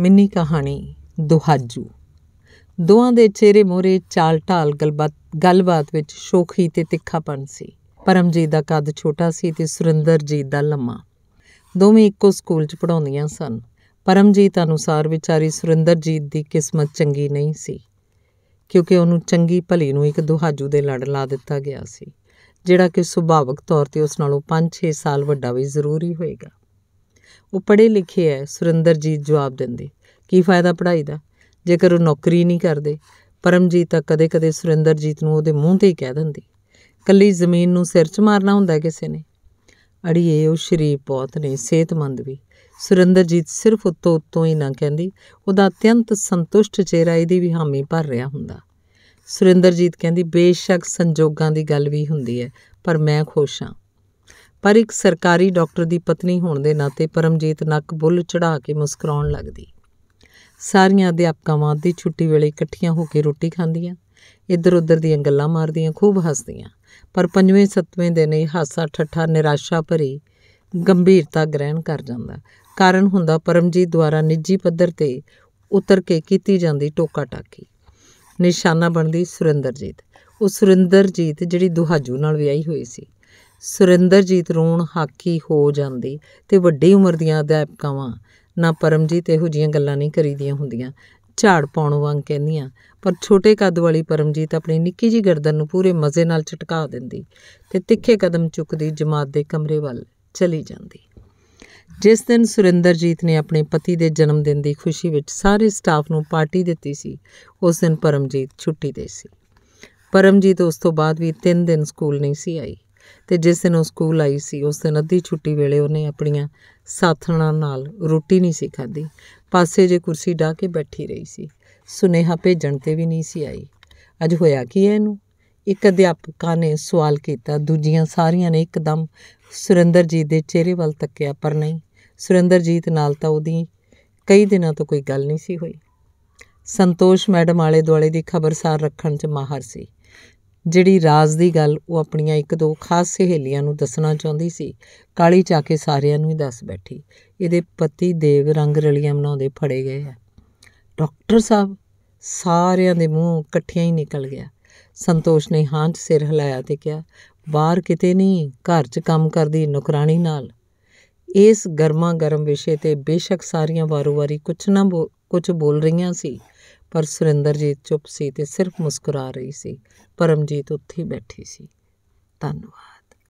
mini ਕਹਾਣੀ ਦੁਹਾਜੂ ਦੋਹਾਂ ਦੇ ਚਿਹਰੇ ਮੋਰੇ ਚਾਲ ਢਾਲ ਗਲਬਾਤ ਗੱਲਬਾਤ ਵਿੱਚ ਸ਼ੋਖੀ ਤੇ ਤਿੱਖਾਪਨ ਸੀ ਪਰਮਜੀਤ ਦਾ ਕੱਦ ਛੋਟਾ ਸੀ ਤੇ ਸੁਰਿੰਦਰ ਜੀ ਦਾ ਲੰਮਾ ਦੋਵੇਂ ਇੱਕੋ ਸਕੂਲ 'ਚ ਪੜ੍ਹਾਉਂਦੀਆਂ ਸਨ ਪਰਮਜੀਤ ਅਨੁਸਾਰ ਵਿਚਾਰੀ ਸੁਰਿੰਦਰ ਜੀ ਦੀ ਕਿਸਮਤ ਚੰਗੀ ਨਹੀਂ ਸੀ ਕਿਉਂਕਿ ਉਹਨੂੰ ਚੰਗੀ ਭਲੀ ਨੂੰ ਇੱਕ ਦੁਹਾਜੂ ਦੇ ਲੜ ਲਾ ਦਿੱਤਾ ਗਿਆ ਸੀ ਜਿਹੜਾ ਕਿ ਸੁਭਾਵਿਕ ਤੌਰ ਤੇ ਉਸ ਨਾਲੋਂ 5-6 ਸਾਲ ਵੱਡਾ ਵੀ ਜ਼ਰੂਰੀ ਹੋਏਗਾ ਉਹ ਪੜ੍ਹੇ ਲਿਖੇ ਹੈ ਸੁਰਿੰਦਰਜੀਤ ਜਵਾਬ ਦਿੰਦੇ ਕੀ ਫਾਇਦਾ ਪੜ੍ਹਾਈ ਦਾ ਜੇਕਰ ਉਹ ਨੌਕਰੀ ਨਹੀਂ ਕਰਦੇ ਪਰਮਜੀਤ ਤਾਂ ਕਦੇ-ਕਦੇ ਸੁਰਿੰਦਰਜੀਤ ਨੂੰ ਉਹਦੇ ਮੂੰਹ ਤੇ ਹੀ ਕਹਿ ਦਿੰਦੀ ਕੱਲੀ ਜ਼ਮੀਨ ਨੂੰ ਸਿਰ 'ਚ ਮਾਰਨਾ ਹੁੰਦਾ ਕਿਸੇ ਨੇ ਅੜੀਏ ਉਹ ਸ਼ਰੀਫ ਬਹੁਤ ਨੇ ਸਿਹਤਮੰਦ ਵੀ ਸੁਰਿੰਦਰਜੀਤ ਸਿਰਫ ਉੱਤੋਂ ਉੱਤੋਂ ਹੀ ਨਾ ਕਹਿੰਦੀ ਉਹਦਾ ਅਤਿਅੰਤ ਸੰਤੁਸ਼ਟ ਚਿਹਰਾ ਇਹਦੀ ਵੀ ਹਾਮੀ ਭਰ ਰਿਹਾ ਹੁੰਦਾ ਸੁਰਿੰਦਰਜੀਤ ਕਹਿੰਦੀ ਬੇਸ਼ੱਕ ਸੰਜੋਗਾਂ ਦੀ ਗੱਲ ਵੀ ਹੁੰਦੀ ਹੈ ਪਰ ਮੈਂ ਖੁਸ਼ ਹਾਂ ਪਰ ਇੱਕ ਸਰਕਾਰੀ ਡਾਕਟਰ ਦੀ ਪਤਨੀ ਹੋਣ ਦੇ ਨਾਤੇ ਪਰਮਜੀਤ ਨੱਕ ਬੁੱਲ ਚੜਾ ਕੇ ਮੁਸਕਰਾਉਣ ਲੱਗਦੀ ਸਾਰੀਆਂ ਅਧਿਆਪਕਾਂ ਵਾਦ ਦੀ ਛੁੱਟੀ ਵੇਲੇ ਇਕੱਠੀਆਂ ਹੋ ਕੇ ਰੋਟੀ ਖਾਂਦੀਆਂ ਇੱਧਰ ਉੱਧਰ ਦੀਆਂ ਗੱਲਾਂ ਮਾਰਦੀਆਂ ਖੂਬ ਹੱਸਦੀਆਂ ਪਰ ਪੰਜਵੇਂ ਸੱਤਵੇਂ ਦਿਨ ਇਹ ਹਾਸਾ ਠੱਠਾ ਨਿਰਾਸ਼ਾ ਭਰੀ ਗੰਭੀਰਤਾ ਗ੍ਰਹਿਣ ਕਰ ਜਾਂਦਾ ਕਾਰਨ ਹੁੰਦਾ ਪਰਮਜੀਤ ਦੁਆਰਾ ਨਿੱਜੀ ਪੱਧਰ ਤੇ ਉਤਰ ਕੇ ਕੀਤੀ ਜਾਂਦੀ ਟੋਕਾ ਟਾਕੀ ਨਿਸ਼ਾਨਾ ਬਣਦੀ ਸੁਰਿੰਦਰਜੀਤ ਉਹ ਸੁਰਿੰਦਰਜੀਤ ਜਿਹੜੀ ਦੁਹਾਜੂ ਨਾਲ ਵਿਆਹੀ ਹੋਈ ਸੀ ਸੁਰਿੰਦਰਜੀਤ ਰੋਣ ਹਾਕੀ ਹੋ ਜਾਂਦੀ ਤੇ ਵੱਡੀ ਉਮਰ ਦੀਆਂ ਅਧਿਆਪਕਾਂਾਂ ਨਾ ਪਰਮਜੀਤ ਇਹੋ ਜੀਆਂ ਗੱਲਾਂ ਨਹੀਂ ਕਰੀਦੀਆਂ ਹੁੰਦੀਆਂ ਝਾੜ ਪਾਉਣ ਵਾਂਗ ਕਹਿੰਦੀਆਂ ਪਰ ਛੋਟੇ ਕੱਦ ਵਾਲੀ ਪਰਮਜੀਤ ਆਪਣੀ ਨਿੱਕੀ ਜੀ ਗਰਦਨ ਨੂੰ ਪੂਰੇ ਮਜ਼ੇ ਨਾਲ ਝਟਕਾ ਦਿੰਦੀ ਤੇ ਤਿੱਖੇ ਕਦਮ ਚੁੱਕਦੀ ਜਮਾਤ ਦੇ ਕਮਰੇ ਵੱਲ ਚਲੀ ਜਾਂਦੀ ਜਿਸ ਦਿਨ ਸੁਰਿੰਦਰਜੀਤ ਨੇ ਆਪਣੇ ਪਤੀ ਦੇ ਜਨਮ ਦਿਨ ਦੀ ਖੁਸ਼ੀ ਵਿੱਚ ਸਾਰੇ ਸਟਾਫ ਨੂੰ ਪਾਰਟੀ ਦਿੱਤੀ ਸੀ ਉਸ ਦਿਨ ਪਰਮਜੀਤ ਛੁੱਟੀ ਤੇ ਸੀ ਪਰਮਜੀਤ ਉਸ ਤੋਂ ਬਾਅਦ ਵੀ 3 ਦਿਨ ਸਕੂਲ ਨਹੀਂ ਸੀ ਆਈ ਤੇ ਜਿਸ ਦਿਨ ਉਹ ਸਕੂਲ ਆਈ ਸੀ ਉਸ ਦਿਨ ਅੱਧੀ ਛੁੱਟੀ ਵੇਲੇ ਉਹਨੇ ਆਪਣੀਆਂ ਸਾਥਣਾਂ ਨਾਲ ਰੋਟੀ ਨਹੀਂ ਸੀ ਖਾਧੀ ਪਾਸੇ ਜੇ ਕੁਰਸੀ ਢਾ ਕੇ ਬੈਠੀ ਰਹੀ ਸੀ ਸੁਨੇਹਾ ਭੇਜਣ ਤੇ ਵੀ ਨਹੀਂ ਸੀ ਆਈ ਅੱਜ ਹੋਇਆ ਕੀ ਹੈ ਇਹਨੂੰ ਇੱਕ ਅਧਿਆਪਕਾ ਨੇ ਸਵਾਲ ਕੀਤਾ ਦੂਜੀਆਂ ਸਾਰੀਆਂ ਨੇ ਇੱਕਦਮ ਸੁਰਿੰਦਰਜੀਤ ਦੇ ਚਿਹਰੇ ਵੱਲ ਤੱਕਿਆ ਪਰ ਨਹੀਂ ਸੁਰਿੰਦਰਜੀਤ ਨਾਲ ਤਾਂ ਉਹਦੀ ਕਈ ਦਿਨਾਂ ਤੋਂ ਕੋਈ ਗੱਲ ਨਹੀਂ ਸੀ ਹੋਈ ਸੰਤੋਸ਼ ਮੈਡਮ ਵਾਲੇ ਦੁਆਲੇ ਦੀ ਖਬਰਸਾਰ ਰੱਖਣ 'ਚ ਮਾਹਰ ਸੀ ਜਿਹੜੀ ਰਾਜ਼ ਦੀ ਗੱਲ ਉਹ ਆਪਣੀਆਂ ਇੱਕ ਦੋ ਖਾਸ ਸਹੇਲੀਆਂ ਨੂੰ ਦੱਸਣਾ ਚਾਹੁੰਦੀ ਸੀ ਕਾਲੀ ਚਾ ਕੇ ਸਾਰਿਆਂ ਨੂੰ ਹੀ ਦੱਸ ਬੈਠੀ ਇਹਦੇ ਪਤੀ ਦੇਵ ਰੰਗ ਰਲੀਆਂ ਬਣਾਉਂਦੇ ਫੜੇ ਗਏ ਆ ਡਾਕਟਰ ਸਾਹਿਬ ਸਾਰਿਆਂ ਦੇ ਮੂੰਹ ਇਕੱਠਿਆਂ ਹੀ ਨਿਕਲ ਗਿਆ ਸੰਤੋਸ਼ ਨੇ ਹਾਂ 'ਚ ਸਿਰ ਹਿਲਾਇਆ ਤੇ ਕਿਹਾ ਬਾਹਰ ਕਿਤੇ ਨਹੀਂ ਘਰ 'ਚ ਕੰਮ ਕਰਦੀ ਨੁਕਰਾਨੀ ਨਾਲ ਇਸ ਗਰਮਾ ਗਰਮ ਵਿਸ਼ੇ ਤੇ ਬੇਸ਼ੱਕ ਸਾਰੀਆਂ ਵਾਰੋ-ਵਾਰੀ ਕੁਛ ਨਾ ਕੁਝ ਬੋਲ ਰਹੀਆਂ ਸੀ ਪਰ ਸੁਰਿੰਦਰਜੀਤ ਚੁੱਪ ਸੀ ਤੇ ਸਿਰਫ ਮੁਸਕਰਾ ਰਹੀ ਸੀ ਪਰਮਜੀਤ ਉੱਥੇ ਹੀ ਬੈਠੀ ਸੀ ਧੰਨਵਾਦ